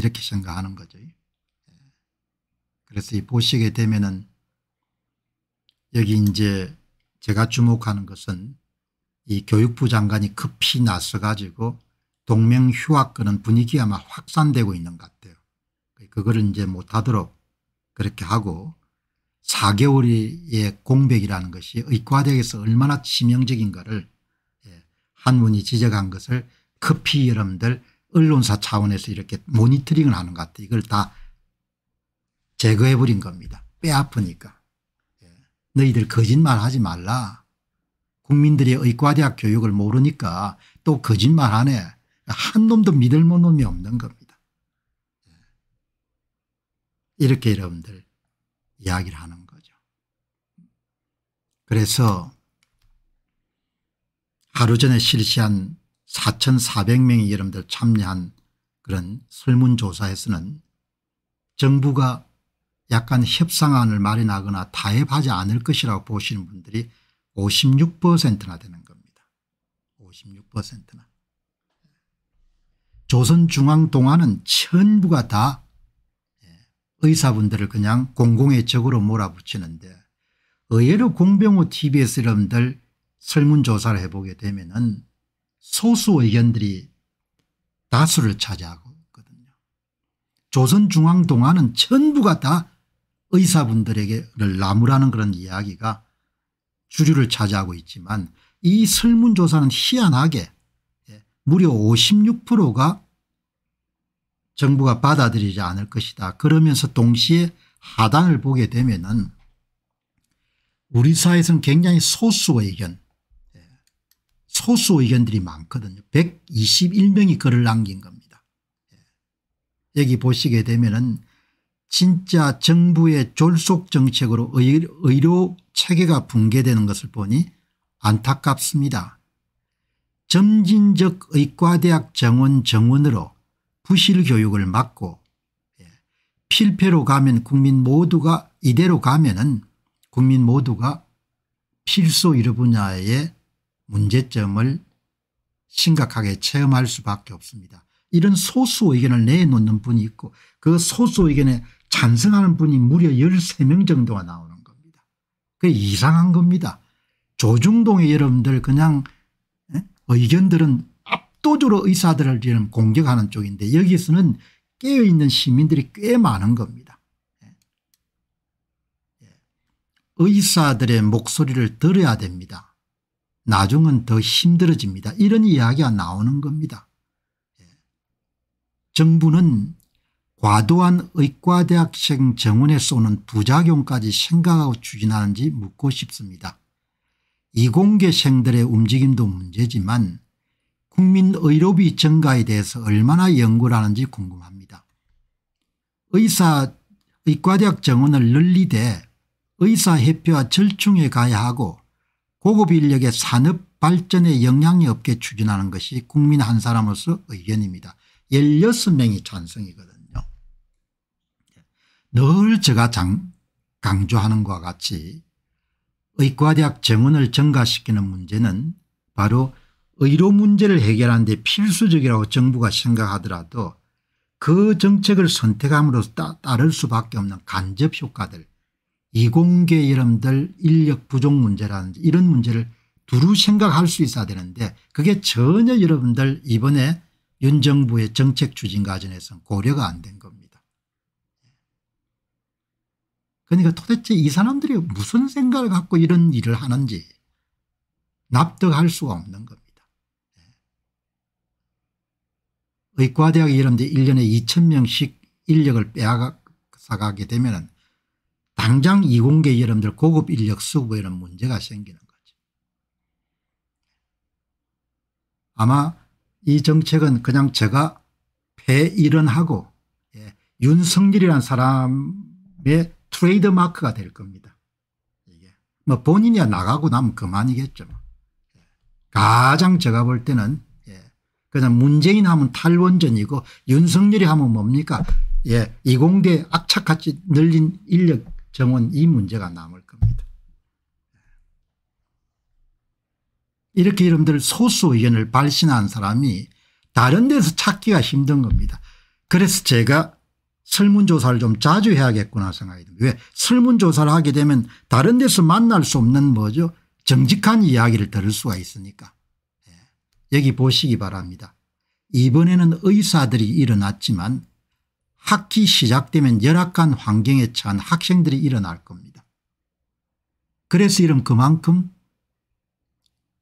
이렇게 생각하는 거죠. 예. 그래서 이 보시게 되면은 여기 이제 제가 주목하는 것은 이 교육부 장관이 급히 나서가지고 동맹 휴학 끄는 분위기가 막 확산되고 있는 것 같아요. 그거를 이제 못하도록 그렇게 하고 4개월의 공백이라는 것이 의과대학에서 얼마나 치명적인가를 예, 한문이 지적한 것을 급히 여러분들 언론사 차원에서 이렇게 모니터링을 하는 것 같아요. 이걸 다 제거해 버린 겁니다. 빼 아프니까. 예. 너희들 거짓말 하지 말라. 국민들의 의과대학 교육을 모르니까 또 거짓말하네. 한 놈도 믿을 만 놈이 없는 겁니다. 예. 이렇게 여러분들 이야기를 하는 거죠. 그래서 하루 전에 실시한 4,400명이 여러분들 참여한 그런 설문조사에서는 정부가 약간 협상안을 마련하거나 타협하지 않을 것이라고 보시는 분들이 56%나 되는 겁니다. 56%나. 조선중앙동안은 전부가 다 예, 의사분들을 그냥 공공의 적으로 몰아붙이는데 의외로 공병호 tv에서 여러분들 설문조사를 해보게 되면 은 소수 의견들이 다수를 차지하고 있거든요. 조선중앙동화는 전부가 다 의사분들에게를 나무라는 그런 이야기가 주류를 차지하고 있지만 이 설문조사는 희한하게 예, 무려 56%가 정부가 받아들이지 않을 것이다. 그러면서 동시에 하단을 보게 되면 은 우리 사회에서는 굉장히 소수 의견 소수 의견들이 많거든요. 121명이 글을 남긴 겁니다. 예. 여기 보시게 되면 은 진짜 정부의 졸속 정책으로 의료 체계가 붕괴되는 것을 보니 안타깝습니다. 점진적 의과대학 정원 정원으로 부실 교육을 막고 예. 필패로 가면 국민 모두가 이대로 가면 은 국민 모두가 필수 의료 분야에 문제점을 심각하게 체험할 수밖에 없습니다. 이런 소수 의견을 내놓는 분이 있고 그 소수 의견에 찬성하는 분이 무려 13명 정도가 나오는 겁니다. 그 이상한 겁니다. 조중동의 여러분들 그냥 의견들은 압도적으로 의사들을 공격하는 쪽인데 여기서는 깨어있는 시민들이 꽤 많은 겁니다. 예. 예. 의사들의 목소리를 들어야 됩니다. 나중은 더 힘들어집니다. 이런 이야기가 나오는 겁니다. 예. 정부는 과도한 의과대학생 정원에서 오는 부작용까지 생각하고 추진하는지 묻고 싶습니다. 이공계생들의 움직임도 문제지만 국민의료비 증가에 대해서 얼마나 연구를 하는지 궁금합니다. 의사 의과대학 정원을 늘리되 의사협회와 절충에 가야 하고 고급 인력의 산업 발전에 영향이 없게 추진하는 것이 국민 한 사람으로서 의견입니다. 16명이 찬성이거든요. 늘 제가 장, 강조하는 것과 같이 의과대학 정원을 증가시키는 문제는 바로 의료 문제를 해결하는 데 필수적이라고 정부가 생각하더라도 그 정책을 선택함으로 따, 를 수밖에 없는 간접 효과들 이공계 이름들 인력 부족 문제라든지 이런 문제를 두루 생각할 수 있어야 되는데 그게 전혀 여러분들 이번에 윤 정부의 정책 추진 과정에서 고려가 안 된 겁니다. 그러니까 도대체 이 사람들이 무슨 생각을 갖고 이런 일을 하는지 납득할 수가 없는 겁니다. 의과대학 이런데 1년에 2천명씩 인력을 빼앗아가게 되면 당장 이공계 여러분들 고급 인력 수급에 이런 문제가 생기는 거죠. 아마 이 정책은 그냥 제가 배일은하고 예, 윤석열이라는 사람의 트레이드 마크가 될 겁니다. 이게 뭐 본인이야 나가고 나면 그만이겠죠. 가장 제가 볼 때는 예, 그냥 문재인 하면 탈원전이고 윤석열이 하면 뭡니까? 예, 이공대 악착같이 늘린 인력 정원 이 문제가 남을 겁니다. 이렇게 여러분들 소수 의견을 발신한 사람이 다른 데서 찾기가 힘든 겁니다. 그래서 제가 설문조사를 좀 자주 해야겠구나 생각이 듭니다. 왜 설문조사를 하게 되면 다른 데서 만날 수 없는 뭐죠 정직한 이야기를 들을 수가 있으니까. 예. 여기 보시기 바랍니다. 이번에는 의사들이 일어났지만 학기 시작되면 열악한 환경에 처한 학생들이 일어날 겁니다. 그래서 이런 그만큼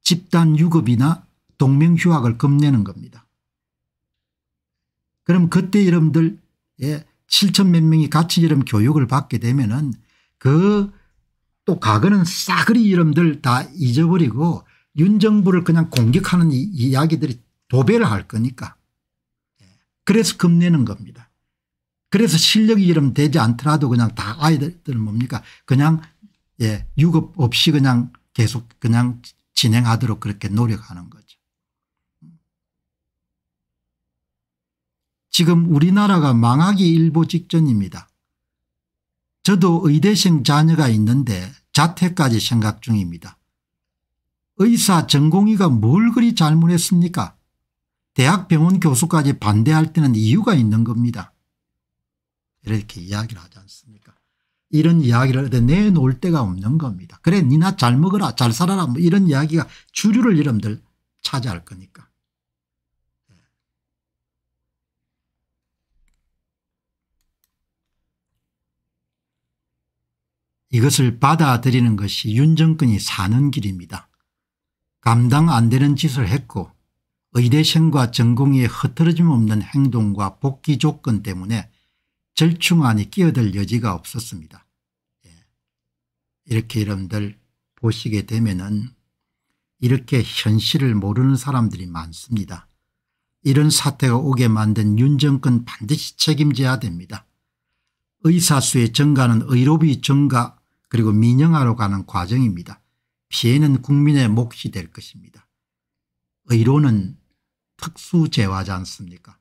집단 유급이나 동맹 휴학을 겁내는 겁니다. 그럼 그때 여러분들 7천 몇 명이 같이 이런 교육을 받게 되면은 그또 과거는 싸그리 여러들다 잊어버리고 윤정부를 그냥 공격하는 이야기들이 도배를 할 거니까 예. 그래서 겁내는 겁니다. 그래서 실력이 이름 되지 않더라도 그냥 다 아이들은 뭡니까 그냥 예 유급 없이 그냥 계속 그냥 진행하도록 그렇게 노력하는 거죠. 지금 우리나라가 망하기 일보 직전입니다. 저도 의대생 자녀가 있는데 자퇴까지 생각 중입니다. 의사 전공의가 뭘 그리 잘못했습니까 대학병원 교수까지 반대할 때는 이유가 있는 겁니다. 이렇게 이야기를 하지 않습니까 이런 이야기를 내놓을 데가 없는 겁니다. 그래 니나 잘 먹어라 잘 살아라 뭐 이런 이야기가 주류를 여러분들 차지할 거니까. 예. 이것을 받아들이는 것이 윤정권이 사는 길입니다. 감당 안 되는 짓을 했고 의대생과 전공의 흐트러짐 없는 행동과 복귀 조건 때문에 절충안이 끼어들 여지가 없었습니다. 예. 이렇게 여러분들 보시게 되면은 이렇게 현실을 모르는 사람들이 많습니다. 이런 사태가 오게 만든 윤 정권 반드시 책임져야 됩니다. 의사수의 증가는 의료비 증가 그리고 민영화로 가는 과정입니다. 피해는 국민의 몫이 될 것입니다. 의료는 특수재화지 않습니까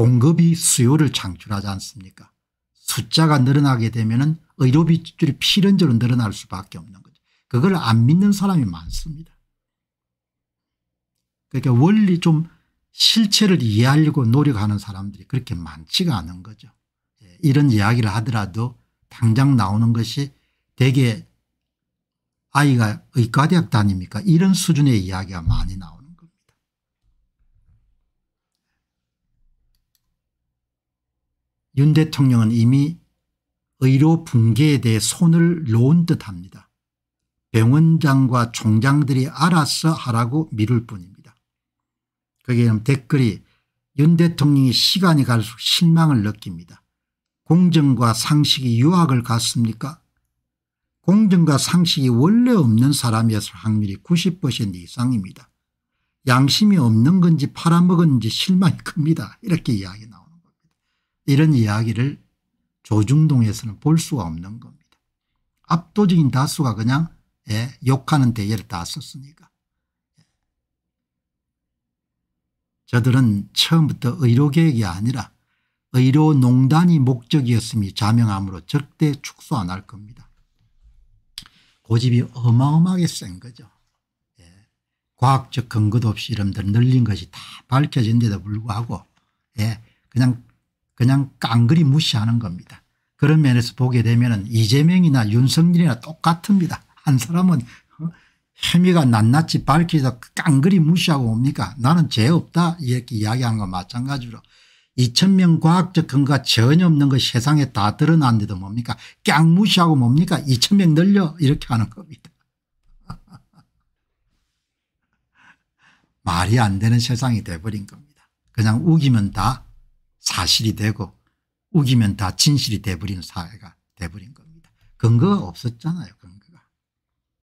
공급이 수요를 창출하지 않습니까 숫자가 늘어나게 되면 의료 비출이 필연적으로 늘어날 수밖에 없는 거죠. 그걸 안 믿는 사람이 많습니다. 그러니까 원리 좀 실체를 이해하려고 노력하는 사람들이 그렇게 많지가 않은 거죠. 예, 이런 이야기를 하더라도 당장 나오는 것이 대개 아이가 의과대학 다닙니까 이런 수준의 이야기가 많이 나와요. 윤 대통령은 이미 의료 붕괴에 대해 손을 놓은 듯합니다. 병원장과 총장들이 알아서 하라고 미룰 뿐입니다. 거기에 댓글이 윤 대통령이 시간이 갈수록 실망을 느낍니다. 공정과 상식이 유학을 갔습니까? 공정과 상식이 원래 없는 사람이었을 확률이 90% 이상입니다. 양심이 없는 건지 팔아먹은지 실망이 큽니다. 이렇게 이야기 나옵니다. 이런 이야기를 조중동에서는 볼 수가 없는 겁니다. 압도적인 다수가 그냥 예, 욕하는 대결을 다 썼으니까. 저들은 처음부터 의료계획이 아니라 의료농단이 목적이었음이 자명함으로 절대 축소 안 할 겁니다. 고집이 어마어마하게 센 거죠. 예. 과학적 근거도 없이 이름들 늘린 것이 다 밝혀진데도 불구하고 예. 그냥 그냥 깡그리 무시하는 겁니다. 그런 면에서 보게 되면 이재명이나 윤석열이나 똑같습니다. 한 사람은 어? 혐의가 낱낱이 밝히다 깡그리 무시하고 옵니까 나는 죄 없다 이렇게 이야기한 거 마찬가지로 2000명 과학적 근거가 전혀 없는 것이 세상에 다 드러났는데도 뭡니까 깡 무시하고 뭡니까 2000명 늘려 이렇게 하는 겁니다. 말이 안 되는 세상이 돼버린 겁니다. 그냥 우기면 다 사실이 되고 우기면 다 진실이 돼버린 사회가 돼버린 겁니다. 근거가 없었잖아요. 근거.